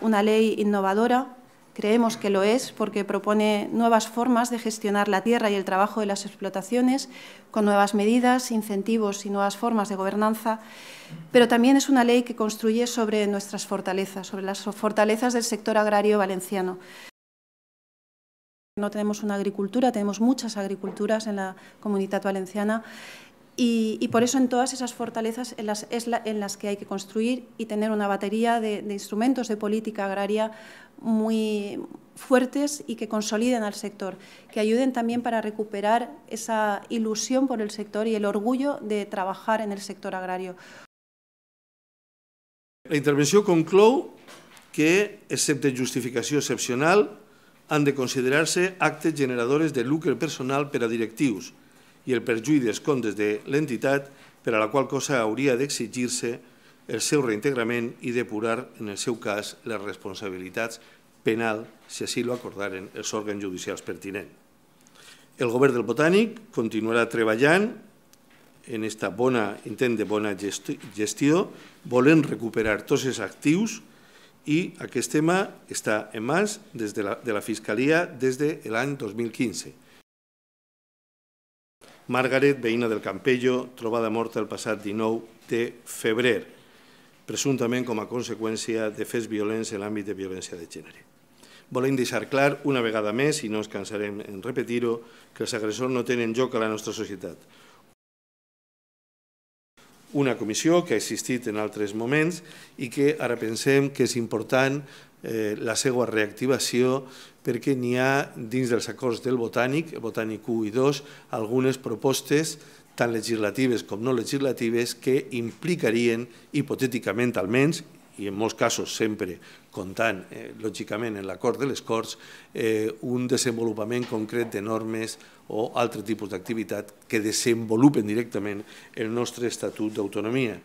una ley innovadora, creemos que lo es porque propone nuevas formas de gestionar la tierra y el trabajo de las explotaciones, con nuevas medidas, incentivos y nuevas formas de gobernanza, pero también es una ley que construye sobre nuestras fortalezas, sobre las fortalezas del sector agrario valenciano. No tenemos una agricultura, tenemos muchas agriculturas en la comunidad valenciana y, por eso en todas esas fortalezas en las, es en las que hay que construir y tener una batería de, instrumentos de política agraria muy fuertes y que consoliden al sector, que ayuden también para recuperar esa ilusión por el sector y el orgullo de trabajar en el sector agrario. La intervención conclou que, excepte justificación excepcional, han de considerarse actos actes generadores de lucro personal para directivos. i el perjuí dels comptes de l'entitat, per a la qual cosa hauria d'exigir-se el seu reintegrament i depurar, en el seu cas, les responsabilitats penal, si així ho acordaren els òrgans judicials pertinents. El govern del Botànic continuarà treballant en aquest bona intent de bona gestió, volent recuperar tots els actius i aquest tema està en mans des de la, de la Fiscalia des de l'any 2015. Margaret, veïna del Campello, trobada morta el passat 19 de febrer, presumptament com a conseqüència de fets violents en l'àmbit de violència de gènere. Volem deixar clar una vegada més, i no ens cansarem en repetir-ho, que els agressors no tenen lloc a la nostra societat una comissió que ha existit en altres moments i que ara pensem que és important eh, la seva reactivació perquè n'hi ha dins dels acords del Botànic, Botànic 1 i 2, algunes propostes tant legislatives com no legislatives que implicarien, hipotèticament almenys, i en molts casos sempre comptant, eh, lògicament, en l'acord de les Corts, eh, un desenvolupament concret de normes o altre tipus d'activitat que desenvolupen directament el nostre Estatut d'Autonomia.